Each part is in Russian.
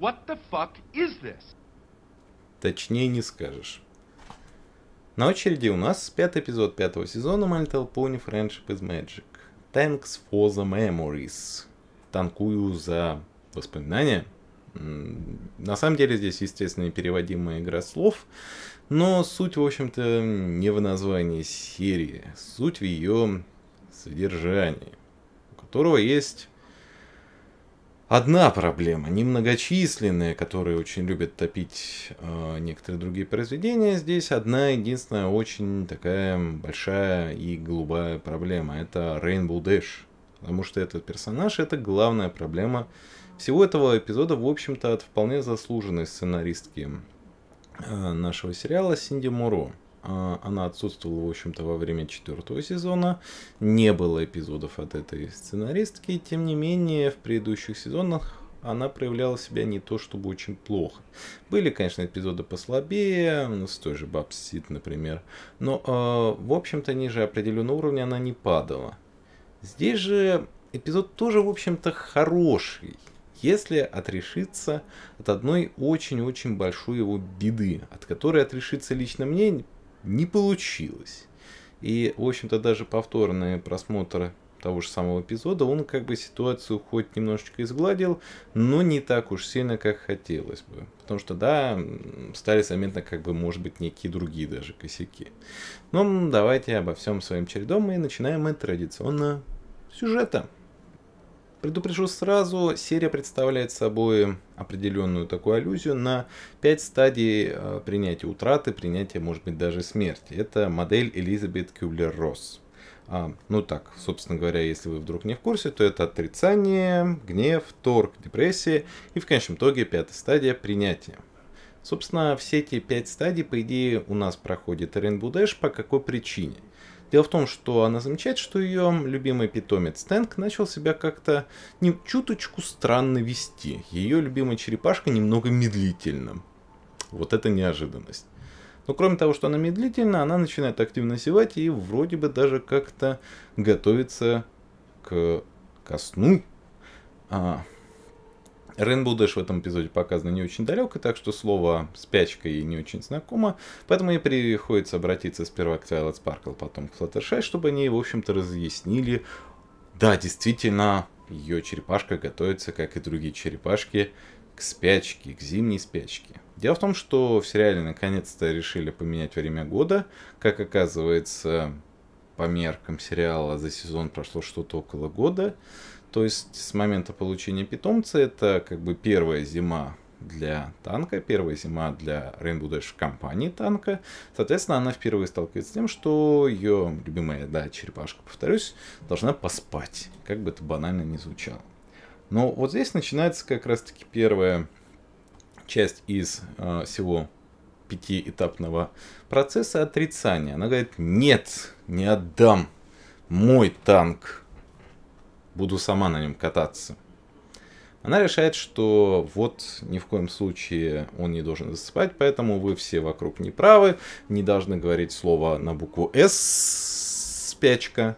What the fuck is this? Точнее не скажешь. На очереди у нас пятый эпизод пятого сезона My Little Pony Friendship is Magic. Thanks for the memories. Танкую за воспоминания. На самом деле здесь, естественно, переводимая игра слов, но суть, в общем-то, не в названии серии, суть в ее содержании, у которого есть одна проблема, немногочисленная, которые очень любят топить э, некоторые другие произведения, здесь одна единственная очень такая большая и голубая проблема. Это Rainbow Dash. Потому что этот персонаж это главная проблема всего этого эпизода, в общем-то, от вполне заслуженной сценаристки э, нашего сериала Синди Муро. А, она отсутствовала, в общем-то, во время четвертого сезона. Не было эпизодов от этой сценаристки. Тем не менее, в предыдущих сезонах она проявляла себя не то чтобы очень плохо. Были, конечно, эпизоды послабее, с той же Баб Сит, например, но, э, в общем-то, ниже определенного уровня она не падала. Здесь же эпизод тоже, в общем-то, хороший, если отрешиться от одной очень-очень большой его беды, от которой отрешиться лично мне не получилось. И, в общем-то, даже повторные просмотры того же самого эпизода, он как бы ситуацию хоть немножечко изгладил, но не так уж сильно, как хотелось бы. Потому что, да, стали заметно, как бы, может быть, некие другие даже косяки. Но ну, давайте обо всем своим чередом и начинаем мы традиционно сюжета. Предупрежу сразу, серия представляет собой определенную такую аллюзию на пять стадий э, принятия утраты, принятия, может быть, даже смерти. Это модель Элизабет Кюблер-Росс. А, ну так, собственно говоря, если вы вдруг не в курсе, то это отрицание, гнев, торг, депрессия и в конечном итоге пятая стадия принятия. Собственно, все эти пять стадий, по идее, у нас проходит Рейнбу по какой причине? Дело в том, что она замечает, что ее любимый питомец Тенк начал себя как-то не, чуточку странно вести. Ее любимая черепашка немного медлительна. Вот это неожиданность. Но кроме того, что она медлительна, она начинает активно севать и вроде бы даже как-то готовится к ко сну. А, Rainbow Dash в этом эпизоде показано не очень далеко, так что слово «спячка» ей не очень знакомо, поэтому ей приходится обратиться сперва к Twilight Sparkle, потом к Fluttershy, чтобы они, в общем-то, разъяснили, да, действительно, ее черепашка готовится, как и другие черепашки, к спячке, к зимней спячке. Дело в том, что в сериале наконец-то решили поменять время года. Как оказывается, по меркам сериала за сезон прошло что-то около года. То есть с момента получения питомца это как бы первая зима для танка, первая зима для Rainbow Dash компании танка. Соответственно, она впервые сталкивается с тем, что ее любимая, да, черепашка, повторюсь, должна поспать, как бы это банально не звучало. Но вот здесь начинается как раз-таки первая часть из э, всего пятиэтапного процесса отрицания. Она говорит, нет, не отдам мой танк буду сама на нем кататься. Она решает, что вот ни в коем случае он не должен засыпать, поэтому вы все вокруг не правы, не должны говорить слово на букву «С» спячка,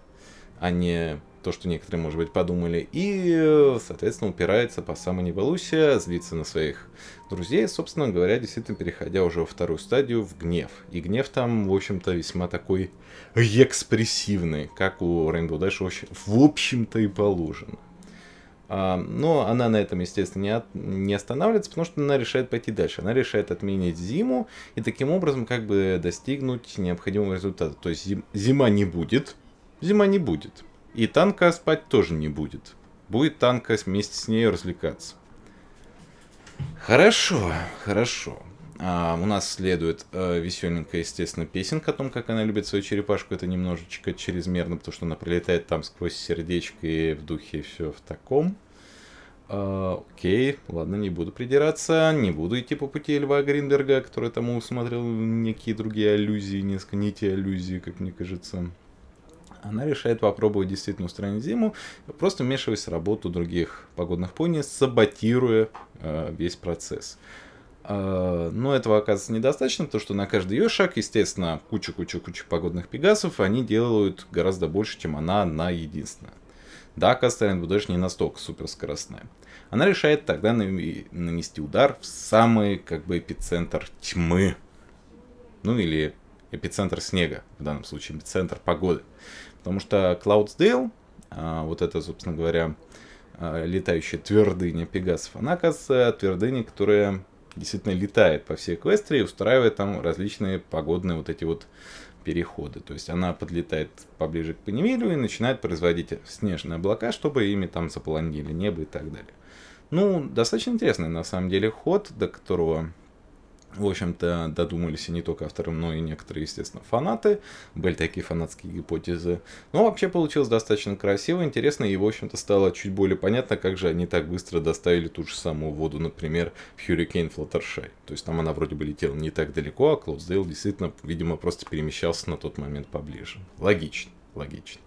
а не то, что некоторые, может быть, подумали, и, соответственно, упирается по самой Небелусе, злится на своих друзей, собственно говоря, действительно переходя уже во вторую стадию, в гнев. И гнев там, в общем-то, весьма такой экспрессивный, как у Rainbow Dash, в общем-то, и положено. А, но она на этом, естественно, не, останавливается, потому что она решает пойти дальше. Она решает отменить зиму и таким образом как бы достигнуть необходимого результата. То есть зим, зима не будет, зима не будет. И танка спать тоже не будет. Будет танка вместе с ней развлекаться. Хорошо, хорошо. А, у нас следует а, э, веселенькая, естественно, песенка о том, как она любит свою черепашку. Это немножечко чрезмерно, потому что она прилетает там сквозь сердечко и в духе все в таком. А, окей, ладно, не буду придираться, не буду идти по пути Льва Гринберга, который там усмотрел некие другие аллюзии, несколько не те аллюзии, как мне кажется она решает попробовать действительно устранить зиму, просто вмешиваясь в работу других погодных пони, саботируя э, весь процесс. Э, но этого оказывается недостаточно, потому что на каждый ее шаг, естественно, куча-куча-куча погодных пегасов, они делают гораздо больше, чем она на единственная. Да, Кастерин Будеш не настолько суперскоростная. Она решает тогда нанести удар в самый, как бы, эпицентр тьмы. Ну или эпицентр снега, в данном случае эпицентр погоды. Потому что Клаудсдейл, вот это, собственно говоря, а, летающая твердыня Пегасов, она, оказывается, твердыня, которая действительно летает по всей Эквестрии и устраивает там различные погодные вот эти вот переходы. То есть она подлетает поближе к Пеневилю и начинает производить снежные облака, чтобы ими там заполонили небо и так далее. Ну, достаточно интересный на самом деле ход, до которого в общем-то, додумались и не только авторы, но и некоторые, естественно, фанаты. Были такие фанатские гипотезы. Но ну, вообще получилось достаточно красиво, интересно, и, в общем-то, стало чуть более понятно, как же они так быстро доставили ту же самую воду, например, в Hurricane Fluttershy. То есть там она вроде бы летела не так далеко, а Клоудсдейл действительно, видимо, просто перемещался на тот момент поближе. Логично, логично.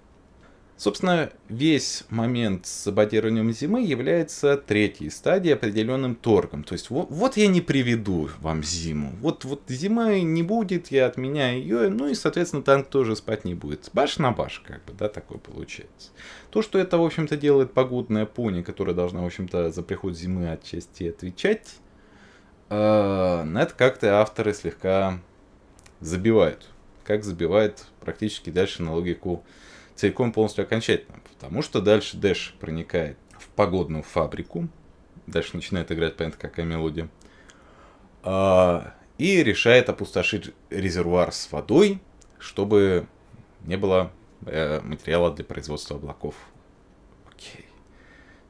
Собственно, весь момент с саботированием зимы является третьей стадией определенным торгом. То есть вот, вот я не приведу вам зиму. Вот, вот зима не будет, я отменяю ее, ну и, соответственно, танк тоже спать не будет. Баш на баш, как бы, да, такое получается. То, что это, в общем-то, делает погодная пони, которая должна, в общем-то, за приход зимы отчасти отвечать, э, на ну, это как-то авторы слегка забивают. Как забивает практически дальше на логику целиком полностью окончательно, потому что дальше Дэш проникает в погодную фабрику, дальше начинает играть, понятно, какая мелодия, а, и решает опустошить резервуар с водой, чтобы не было э, материала для производства облаков. Окей.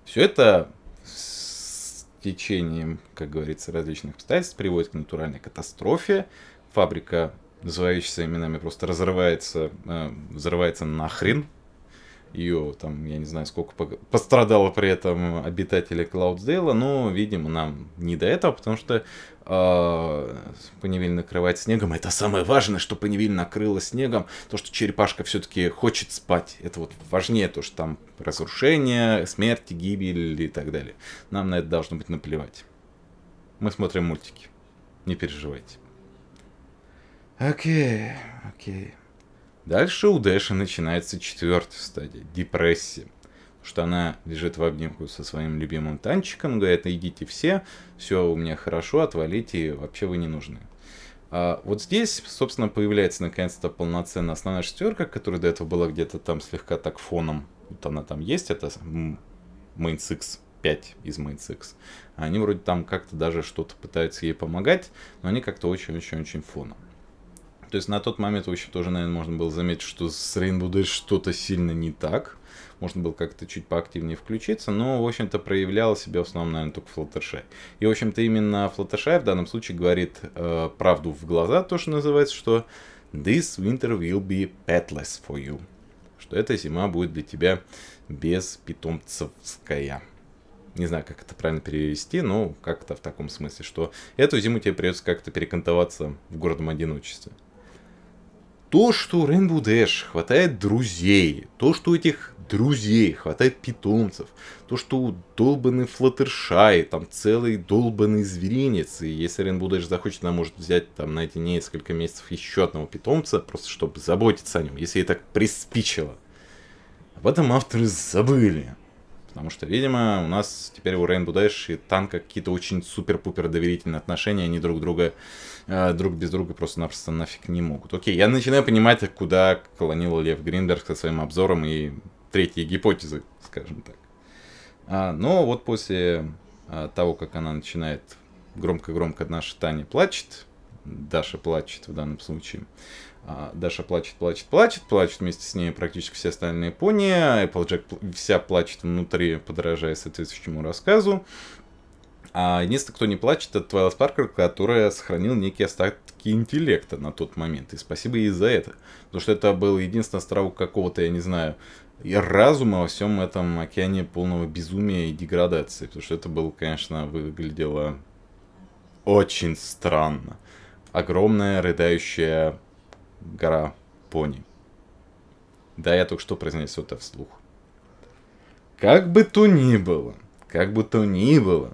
Все это с течением, как говорится, различных обстоятельств приводит к натуральной катастрофе. Фабрика называющийся именами просто разрывается, э, взрывается нахрен. Ее там, я не знаю, сколько пострадало при этом обитатели Клаудсдейла, но, видимо, нам не до этого, потому что э, Панивиль накрывает снегом. Это самое важное, что Панивиль накрыла снегом. То, что черепашка все-таки хочет спать. Это вот важнее, то, что там разрушение, смерть, гибель и так далее. Нам на это должно быть наплевать. Мы смотрим мультики. Не переживайте. Окей, окей. Дальше у Дэша начинается четвертая стадия – депрессия. что она лежит в обнимку со своим любимым танчиком, говорит, идите все, все у меня хорошо, отвалите, вообще вы не нужны. А вот здесь, собственно, появляется наконец-то полноценная основная шестерка, которая до этого была где-то там слегка так фоном. Вот она там есть, это Mains X, 5 из Mains X. Они вроде там как-то даже что-то пытаются ей помогать, но они как-то очень-очень-очень фоном. То есть на тот момент в общем, тоже, наверное, можно было заметить, что с Rainbow Dash что-то сильно не так. Можно было как-то чуть поактивнее включиться, но, в общем-то, проявлял себя в основном, наверное, только Fluttershy. И, в общем-то, именно Fluttershy в данном случае говорит э, правду в глаза, то, что называется, что «This winter will be petless for you», что эта зима будет для тебя без питомцевская не знаю, как это правильно перевести, но как-то в таком смысле, что эту зиму тебе придется как-то перекантоваться в городом одиночестве. То, что у Rainbow Dash хватает друзей, то, что у этих друзей хватает питомцев, то, что у долбанный Флаттершай, там целый долбанный зверинец, и если Rainbow Dash захочет, она может взять там на эти несколько месяцев еще одного питомца, просто чтобы заботиться о нем, если ей так приспичило. Об этом авторы забыли. Потому что, видимо, у нас теперь у Rainbow Dash и танка какие-то очень супер-пупер доверительные отношения. Они друг друга, э, друг без друга просто-напросто нафиг не могут. Окей, я начинаю понимать, куда клонил Лев Гринберг со своим обзором и третьей гипотезы, скажем так. А, но вот после а, того, как она начинает громко-громко наша Таня плачет, Даша плачет в данном случае, а, Даша плачет, плачет, плачет, плачет вместе с ней практически все остальные пони. Applejack вся плачет внутри, подражая соответствующему рассказу. А единственное, кто не плачет, это Твайлайт Паркер, которая сохранила некие остатки интеллекта на тот момент. И спасибо ей за это. Потому что это был единственный островок какого-то, я не знаю, и разума во всем этом океане полного безумия и деградации. Потому что это было, конечно, выглядело очень странно. Огромная рыдающая гора пони. Да, я только что произнес это вслух. Как бы то ни было, как бы то ни было,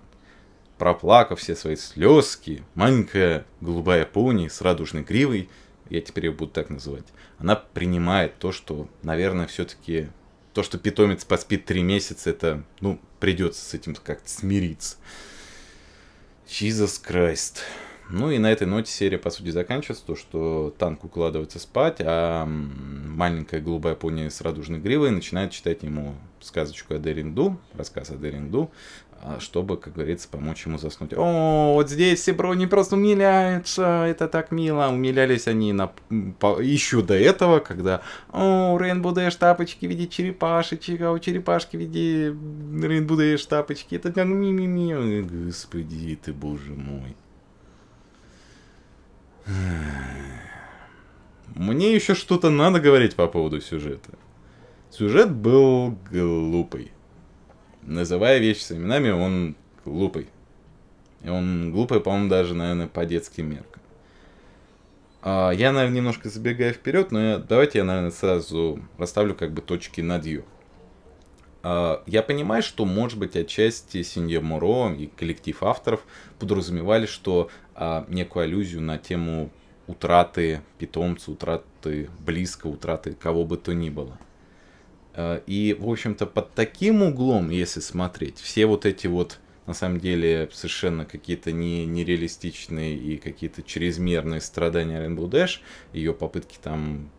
проплакав все свои слезки, маленькая голубая пони с радужной гривой, я теперь ее буду так называть, она принимает то, что, наверное, все-таки то, что питомец поспит три месяца, это, ну, придется с этим как-то смириться. Jesus Christ. Ну и на этой ноте серия, по сути, заканчивается. То, что танк укладывается спать, а маленькая голубая пони с радужной гривой начинает читать ему сказочку о Деринду, рассказ о Деринду, а, чтобы, как говорится, помочь ему заснуть. О, вот здесь все брони просто умиляются, это так мило. Умилялись они на... по... еще до этого, когда о, Рейнбу Дэш тапочки в виде черепашечек, а у черепашки в виде Рейнбу Дэш тапочки. Это так ми-ми-ми. Господи ты, боже мой. Мне еще что-то надо говорить по поводу сюжета. Сюжет был глупый. Называя вещи своими именами, он глупый. И он глупый, по-моему, даже, наверное, по детским меркам. А, я, наверное, немножко забегаю вперед, но я, давайте я, наверное, сразу расставлю как бы точки над «ю». А, я понимаю, что, может быть, отчасти Синья Муро и коллектив авторов подразумевали, что а, некую аллюзию на тему утраты питомца, утраты близко, утраты кого бы то ни было. А, и, в общем-то, под таким углом, если смотреть, все вот эти вот, на самом деле, совершенно какие-то не, нереалистичные и какие-то чрезмерные страдания Rainbow Dash, ее попытки там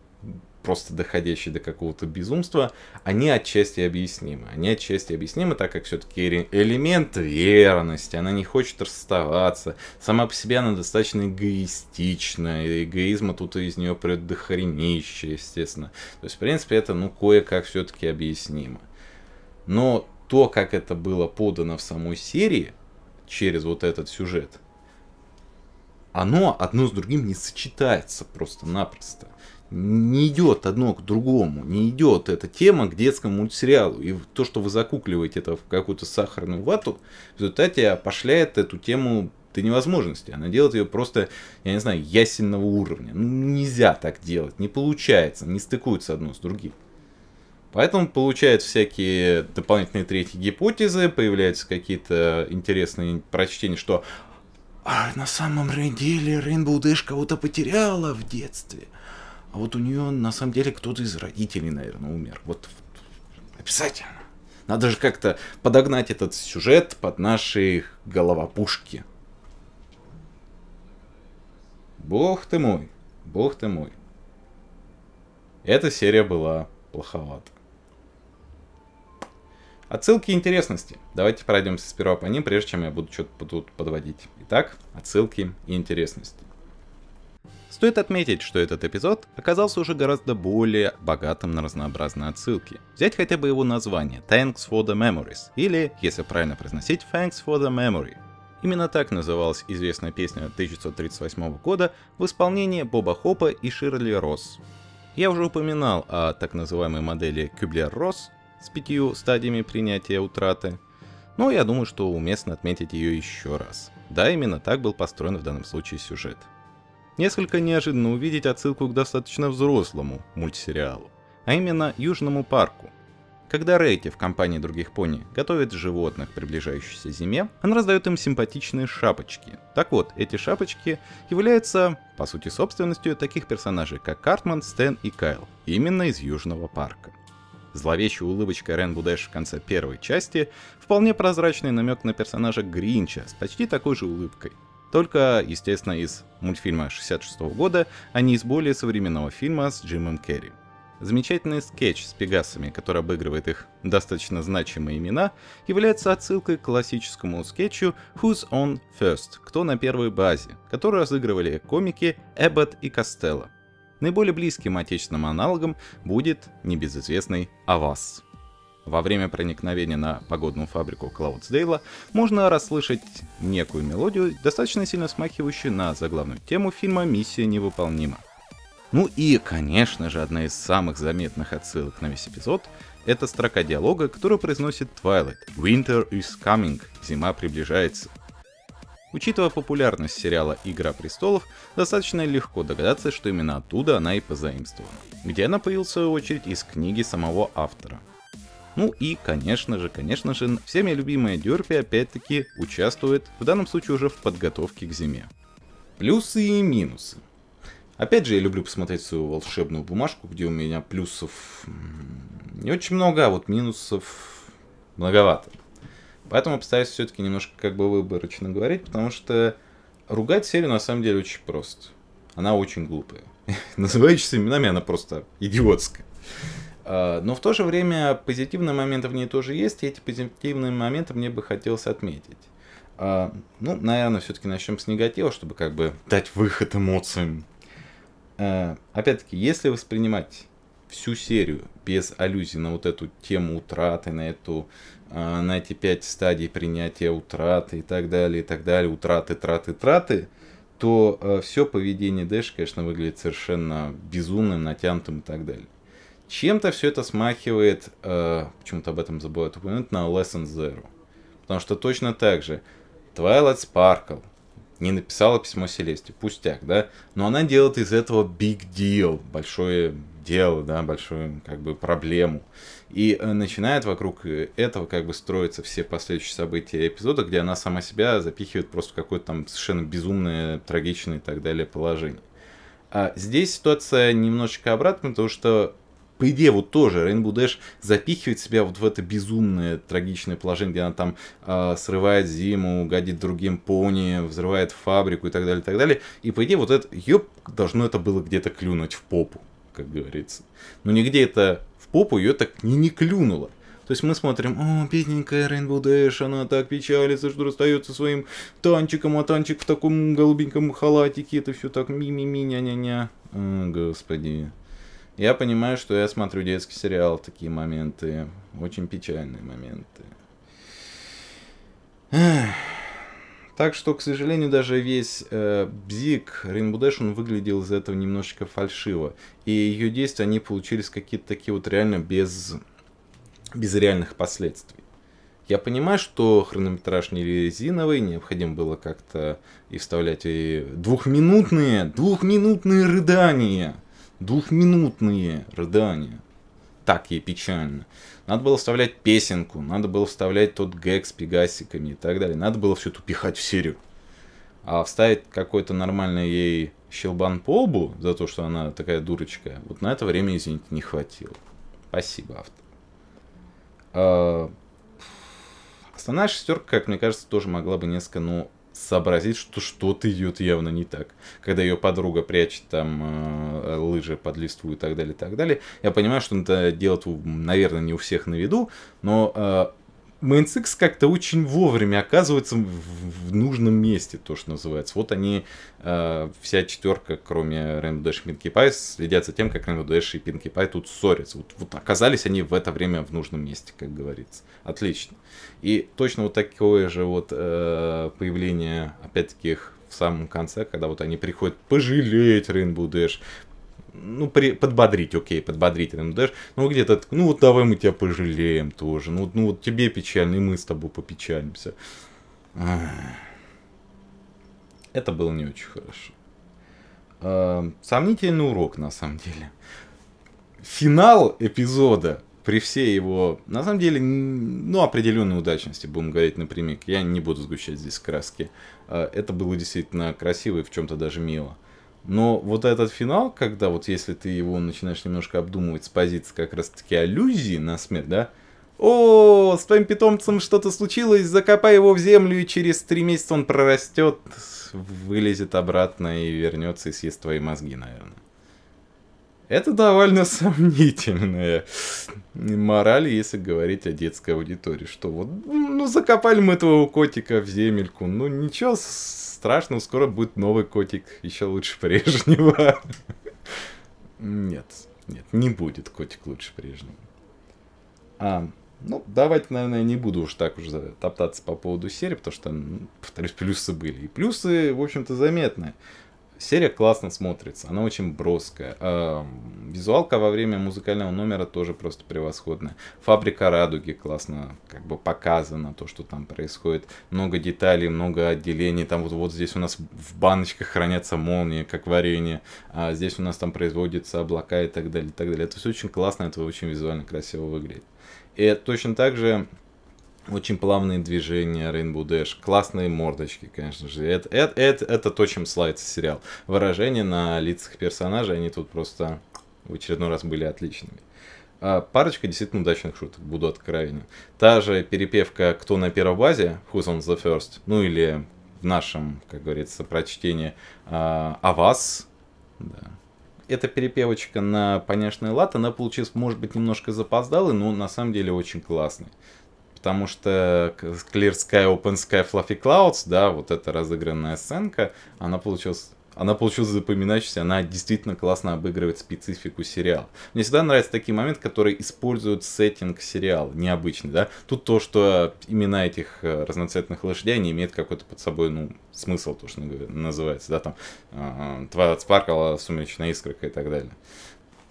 просто доходящий до какого-то безумства, они отчасти объяснимы. Они отчасти объяснимы, так как все-таки элемент верности, она не хочет расставаться. Сама по себе она достаточно эгоистична, и эгоизма тут из нее прет до естественно. То есть, в принципе, это ну кое-как все-таки объяснимо. Но то, как это было подано в самой серии, через вот этот сюжет, оно одно с другим не сочетается просто-напросто не идет одно к другому, не идет эта тема к детскому мультсериалу. И то, что вы закукливаете это в какую-то сахарную вату, в результате опошляет эту тему до невозможности. Она делает ее просто, я не знаю, ясенного уровня. Ну, нельзя так делать, не получается, не стыкуется одно с другим. Поэтому получают всякие дополнительные третьи гипотезы, появляются какие-то интересные прочтения, что а на самом деле Рейнбоу Дэш кого-то потеряла в детстве – а вот у нее на самом деле кто-то из родителей, наверное, умер. Вот обязательно. Надо же как-то подогнать этот сюжет под наши головопушки. Бог ты мой, бог ты мой. Эта серия была плоховата. Отсылки и интересности. Давайте пройдемся сперва по ним, прежде чем я буду что-то тут подводить. Итак, отсылки и интересности. Стоит отметить, что этот эпизод оказался уже гораздо более богатым на разнообразные отсылки. Взять хотя бы его название «Thanks for the Memories» или, если правильно произносить, «Thanks for the Memory». Именно так называлась известная песня 1938 года в исполнении Боба Хопа и Ширли Росс. Я уже упоминал о так называемой модели Кюблер-Росс с пятью стадиями принятия утраты, но я думаю, что уместно отметить ее еще раз. Да, именно так был построен в данном случае сюжет – Несколько неожиданно увидеть отсылку к достаточно взрослому мультсериалу, а именно Южному парку. Когда Рейти в компании других пони готовит животных, приближающихся зиме, она раздает им симпатичные шапочки. Так вот, эти шапочки являются, по сути, собственностью таких персонажей, как Картман, Стэн и Кайл, именно из Южного парка. Зловещая улыбочка Рен Будеш в конце первой части – вполне прозрачный намек на персонажа Гринча с почти такой же улыбкой – только, естественно, из мультфильма 66 года, а не из более современного фильма с Джимом Керри. Замечательный скетч с пегасами, который обыгрывает их достаточно значимые имена, является отсылкой к классическому скетчу «Who's on first?» – «Кто на первой базе?», который разыгрывали комики Эббот и Костелло. Наиболее близким отечественным аналогом будет небезызвестный «Авас». Во время проникновения на погодную фабрику Клаудсдейла можно расслышать некую мелодию, достаточно сильно смахивающую на заглавную тему фильма «Миссия невыполнима». Ну и, конечно же, одна из самых заметных отсылок на весь эпизод — это строка диалога, которую произносит Твайлайт. «Winter is coming» — «Зима приближается». Учитывая популярность сериала «Игра престолов», достаточно легко догадаться, что именно оттуда она и позаимствована, где она появилась в свою очередь из книги самого автора — ну и, конечно же, конечно же, всеми любимая Дерпи опять-таки участвует, в данном случае уже в подготовке к зиме. Плюсы и минусы. Опять же, я люблю посмотреть свою волшебную бумажку, где у меня плюсов не очень много, а вот минусов многовато. Поэтому постараюсь все-таки немножко как бы выборочно говорить, потому что ругать серию на самом деле очень просто. Она очень глупая. Называющаяся именами она просто идиотская. Э, но в то же время позитивные моменты в ней тоже есть, и эти позитивные моменты мне бы хотелось отметить. Э, ну, наверное, все-таки начнем с негатива, чтобы как бы дать выход эмоциям. Э, опять-таки, если воспринимать всю серию без аллюзий на вот эту тему утраты, на эту на эти пять стадий принятия утраты и так далее, и так далее, утраты, траты, траты, то все поведение Дэш, конечно, выглядит совершенно безумным, натянутым и так далее. Чем-то все это смахивает, э, почему-то об этом забывают упомянуть, на Lesson Zero. Потому что точно так же Twilight Sparkle не написала письмо Селесте, пустяк, да, но она делает из этого big deal, большое дело, да, большую как бы проблему. И э, начинает вокруг э, этого как бы строиться все последующие события эпизода, где она сама себя запихивает просто в какое-то там совершенно безумное, трагичное и так далее положение. А здесь ситуация немножечко обратная, потому что по идее, вот тоже Rainbow Dash запихивает себя вот в это безумное трагичное положение, где она там э, срывает зиму, гадит другим пони, взрывает фабрику и так далее, и так далее. И по идее, вот это, ее должно это было где-то клюнуть в попу, как говорится. Но нигде это в попу ее так не, не клюнуло. То есть мы смотрим, о, бедненькая Rainbow Dash, она так печалится, что расстается своим танчиком, а танчик в таком голубеньком халатике, это все так ми-ми-ми, ня-ня-ня. О, господи. Я понимаю, что я смотрю детский сериал, такие моменты, очень печальные моменты. Так что, к сожалению, даже весь э, бзик Rainbow он выглядел из этого немножечко фальшиво. И ее действия, они получились какие-то такие вот реально без, без реальных последствий. Я понимаю, что хронометраж не резиновый, необходимо было как-то и вставлять и двухминутные, двухминутные рыдания – Двухминутные рыдания. Так ей печально. Надо было вставлять песенку, надо было вставлять тот гэг с пегасиками и так далее. Надо было все это пихать в серию. А вставить какой-то нормальный ей щелбан по лбу за то, что она такая дурочка, вот на это время, извините, не хватило. Спасибо, автор. А, Остальная шестерка, как мне кажется, тоже могла бы несколько, ну, сообразить, что что-то идет явно не так. Когда ее подруга прячет там э, лыжи под листву и так далее, и так далее, я понимаю, что это делать, наверное, не у всех на виду, но э, MainSX как-то очень вовремя оказывается в, нужном месте, то, что называется. Вот они, э, вся четверка, кроме Rainbow Dash и Pinkie Pie, следят за тем, как Rainbow Dash и Pinkie Pie тут ссорятся. Вот, вот оказались они в это время в нужном месте, как говорится. Отлично. И точно вот такое же вот э, появление, опять-таки, в самом конце, когда вот они приходят пожалеть Rainbow Dash, ну, при, подбодрить, окей, подбодрить ну даже ну, где-то, ну, вот давай мы тебя пожалеем тоже, ну, ну вот тебе печально, и мы с тобой попечалимся. Это было не очень хорошо. А, сомнительный урок, на самом деле. Финал эпизода при всей его, на самом деле, ну, определенной удачности, будем говорить напрямик. Я не буду сгущать здесь краски. А, это было действительно красиво и в чем-то даже мило. Но вот этот финал, когда вот если ты его начинаешь немножко обдумывать с позиции как раз-таки аллюзии на смерть, да? О, с твоим питомцем что-то случилось, закопай его в землю, и через три месяца он прорастет, вылезет обратно и вернется и съест твои мозги, наверное. Это довольно сомнительное морали, если говорить о детской аудитории, что вот, ну, закопали мы этого котика в земельку, ну, ничего страшного, скоро будет новый котик, еще лучше прежнего. Нет, нет, не будет котик лучше прежнего. А, ну, давайте, наверное, не буду уж так уже топтаться по поводу серии, потому что, повторюсь, плюсы были. И плюсы, в общем-то, заметны. Серия классно смотрится, она очень броская. А, визуалка во время музыкального номера тоже просто превосходная. Фабрика радуги классно как бы показана, то, что там происходит. Много деталей, много отделений. Там вот, вот здесь у нас в баночках хранятся молнии, как варенье. А здесь у нас там производятся облака и так далее, и так далее. Это все очень классно, это очень визуально красиво выглядит. И точно так же очень плавные движения, Rainbow Dash, классные мордочки, конечно же. Это, это, это, это то, чем славится сериал. Выражения на лицах персонажей, они тут просто в очередной раз были отличными. А парочка действительно удачных шуток, буду откровенен. Та же перепевка «Кто на первой базе?» «Who's on the first?» Ну или в нашем, как говорится, прочтении «А, «А вас?» да. Эта перепевочка на понятный лад, она получилась, может быть, немножко запоздалой, но на самом деле очень классной потому что Clear Sky, Open Sky, Fluffy Clouds, да, вот эта разыгранная сценка, она получилась она получилась запоминающейся, она действительно классно обыгрывает специфику сериала. Мне всегда нравятся такие моменты, которые используют сеттинг сериала, необычный, да. Тут то, что имена этих э, разноцветных лошадей, они имеют какой-то под собой, ну, смысл, то, что называется, да, там, Твайлайт э, Спаркл, э, Сумеречная искорка и так далее.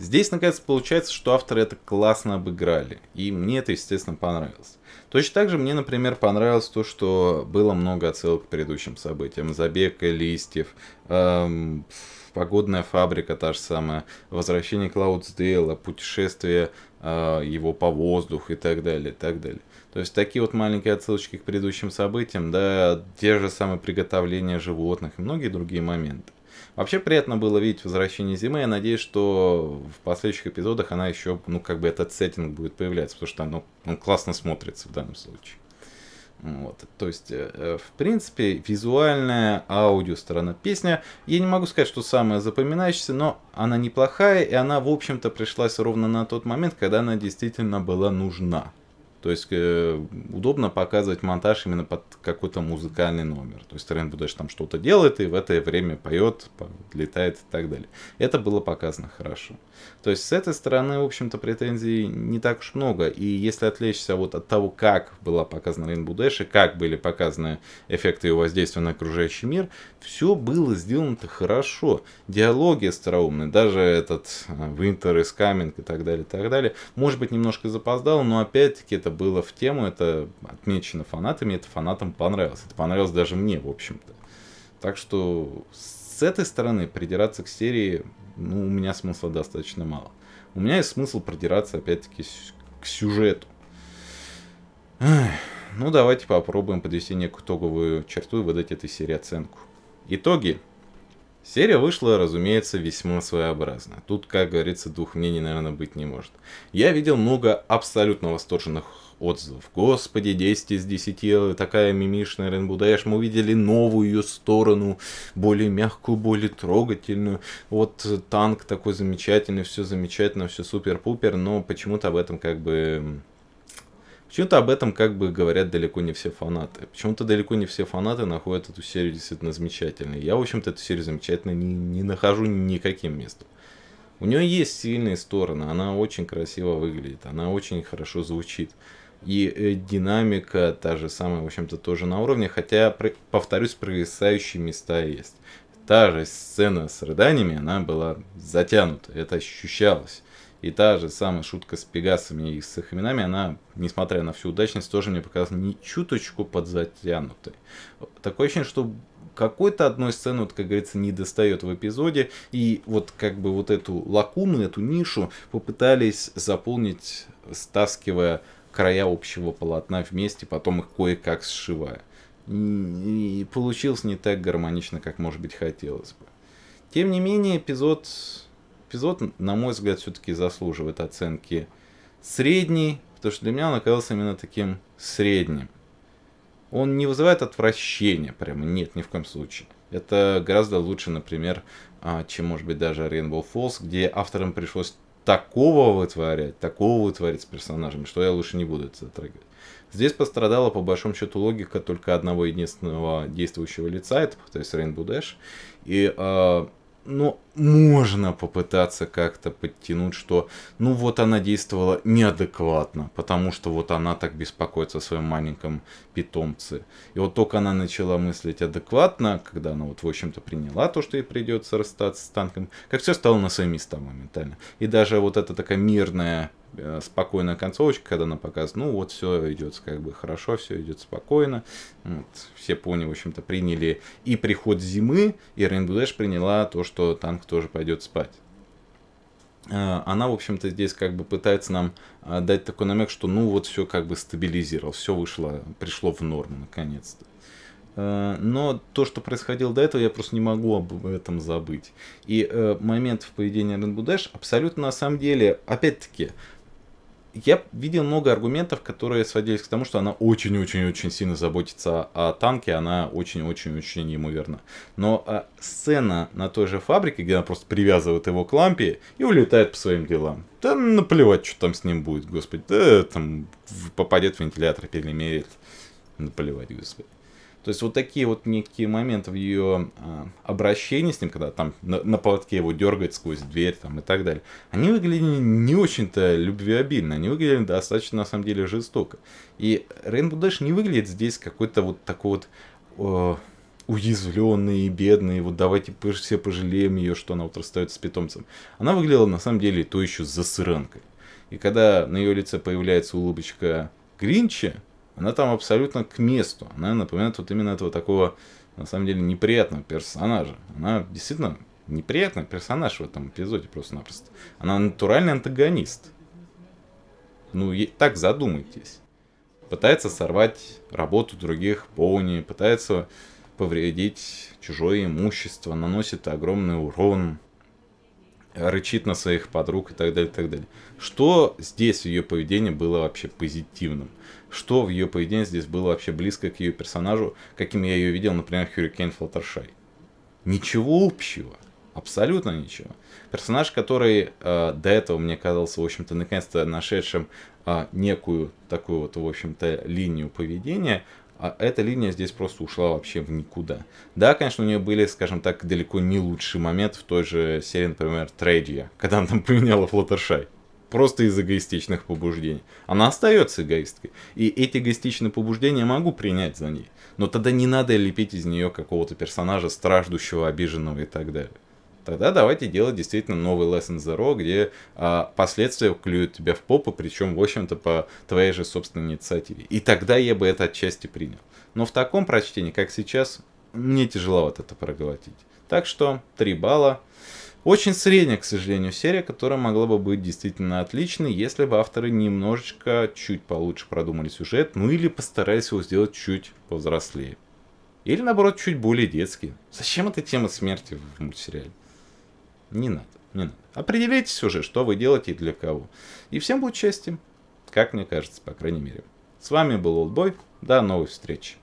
Здесь, наконец, получается, что авторы это классно обыграли. И мне это, естественно, понравилось. Точно так же мне, например, понравилось то, что было много отсылок к предыдущим событиям. Забега листьев, эм, погодная фабрика та же самая, возвращение Клаудсдейла, путешествие э, его по воздуху и так далее, и так далее. То есть такие вот маленькие отсылочки к предыдущим событиям, да, те же самые приготовления животных и многие другие моменты. Вообще приятно было видеть возвращение зимы. Я надеюсь, что в последующих эпизодах она еще, ну, как бы этот сеттинг будет появляться, потому что оно, он ну, классно смотрится в данном случае. Вот. То есть, э, э, в принципе, визуальная аудио сторона песня. Я не могу сказать, что самая запоминающаяся, но она неплохая, и она, в общем-то, пришлась ровно на тот момент, когда она действительно была нужна. То есть э, удобно показывать монтаж именно под какой-то музыкальный номер. То есть Рейн Будеш там что-то делает и в это время поет, летает и так далее. Это было показано хорошо. То есть с этой стороны, в общем-то, претензий не так уж много. И если отвлечься вот от того, как была показана Рейн Будеш и как были показаны эффекты ее воздействия на окружающий мир, все было сделано хорошо. Диалоги остроумные, даже этот э, Winter is Coming и так далее, и так далее. Может быть, немножко запоздал, но опять-таки это было в тему, это отмечено фанатами, это фанатам понравилось. Это понравилось даже мне, в общем-то. Так что с этой стороны придираться к серии, ну, у меня смысла достаточно мало. У меня есть смысл придираться, опять-таки, к сюжету. ну, давайте попробуем подвести некую итоговую черту и выдать этой серии оценку. Итоги Серия вышла, разумеется, весьма своеобразно. Тут, как говорится, двух мнений, наверное, быть не может. Я видел много абсолютно восторженных отзывов. Господи, 10 из 10, такая мимишная Ренбудаэш. Мы увидели новую ее сторону, более мягкую, более трогательную. Вот танк такой замечательный, все замечательно, все супер-пупер, но почему-то об этом как бы Почему-то об этом как бы говорят далеко не все фанаты. Почему-то далеко не все фанаты находят эту серию действительно замечательной. Я, в общем-то, эту серию замечательно не, не нахожу никаким местом. У нее есть сильные стороны, она очень красиво выглядит, она очень хорошо звучит. И э, динамика та же самая, в общем-то, тоже на уровне, хотя, повторюсь, провисающие места есть. Та же сцена с рыданиями, она была затянута, это ощущалось. И та же самая шутка с пегасами и с их именами, она, несмотря на всю удачность, тоже мне показалась не чуточку подзатянутой. Такое ощущение, что какой-то одной сцены, вот, как говорится, не достает в эпизоде. И вот как бы вот эту лакуну, эту нишу попытались заполнить, стаскивая края общего полотна вместе, потом их кое-как сшивая. И, получилось не так гармонично, как, может быть, хотелось бы. Тем не менее, эпизод эпизод, на мой взгляд, все-таки заслуживает оценки средней, потому что для меня он оказался именно таким средним. Он не вызывает отвращения, прямо нет, ни в коем случае. Это гораздо лучше, например, а, чем, может быть, даже Rainbow Falls, где авторам пришлось такого вытворять, такого вытворять с персонажами, что я лучше не буду это затрагивать. Здесь пострадала, по большому счету, логика только одного единственного действующего лица, это, то есть Rainbow Dash, и а, но можно попытаться как-то подтянуть, что ну вот она действовала неадекватно, потому что вот она так беспокоится о своем маленьком питомце. И вот только она начала мыслить адекватно, когда она вот в общем-то приняла то, что ей придется расстаться с танком, как все стало на свои места моментально. И даже вот эта такая мирная Э, спокойная концовочка, когда она показывает, ну вот все идет как бы хорошо, все идет спокойно. Вот. Все поняли, в общем-то, приняли и приход зимы, и Rainbow приняла то, что танк тоже пойдет спать. Э, она, в общем-то, здесь как бы пытается нам э, дать такой намек, что ну вот все как бы стабилизировал, все вышло, пришло в норму наконец-то. Но то, что происходило до этого, я просто не могу об этом забыть. И момент в поведении Rainbow абсолютно на самом деле, опять-таки, я видел много аргументов, которые сводились к тому, что она очень-очень-очень сильно заботится о танке, она очень-очень-очень ему верна. Но а, сцена на той же фабрике, где она просто привязывает его к лампе и улетает по своим делам. Да наплевать, что там с ним будет, господи. Да там попадет в вентилятор, перелемерит. Наплевать, господи. То есть вот такие вот некие моменты в ее э, а, обращении с ним, когда там на, на поводке его дергать сквозь дверь там и так далее, они выглядели не очень-то любвеобильно, они выглядели достаточно на самом деле жестоко. И Rainbow Dash не выглядит здесь какой-то вот такой вот э, уязвленный и бедный, вот давайте все пожалеем ее, что она вот расстается с питомцем. Она выглядела на самом деле то еще засыранкой. И когда на ее лице появляется улыбочка Гринча, она там абсолютно к месту. Она напоминает вот именно этого такого, на самом деле, неприятного персонажа. Она действительно неприятный персонаж в этом эпизоде просто-напросто. Она натуральный антагонист. Ну, так задумайтесь. Пытается сорвать работу других пони, пытается повредить чужое имущество, наносит огромный урон, рычит на своих подруг и так далее, и так далее. Что здесь в ее поведении было вообще позитивным? что в ее поведении здесь было вообще близко к ее персонажу, каким я ее видел, например, Хюрикен Флаттершай. Ничего общего. Абсолютно ничего. Персонаж, который э, до этого мне казался, в общем-то, наконец-то нашедшим э, некую такую вот, в общем-то, линию поведения, а эта линия здесь просто ушла вообще в никуда. Да, конечно, у нее были, скажем так, далеко не лучший момент в той же серии, например, Трейдия, когда она там поменяла Флаттершай просто из эгоистичных побуждений. Она остается эгоисткой. И эти эгоистичные побуждения я могу принять за ней. Но тогда не надо лепить из нее какого-то персонажа, страждущего, обиженного и так далее. Тогда давайте делать действительно новый Lesson Zero, где а, последствия клюют тебя в попу, причем, в общем-то, по твоей же собственной инициативе. И тогда я бы это отчасти принял. Но в таком прочтении, как сейчас, мне тяжело вот это проглотить. Так что 3 балла. Очень средняя, к сожалению, серия, которая могла бы быть действительно отличной, если бы авторы немножечко чуть получше продумали сюжет, ну или постарались его сделать чуть повзрослее. Или наоборот, чуть более детский. Зачем эта тема смерти в мультсериале? Не надо, не надо. Определитесь уже, что вы делаете и для кого. И всем будет счастье, как мне кажется, по крайней мере. С вами был Олдбой, до новых встреч.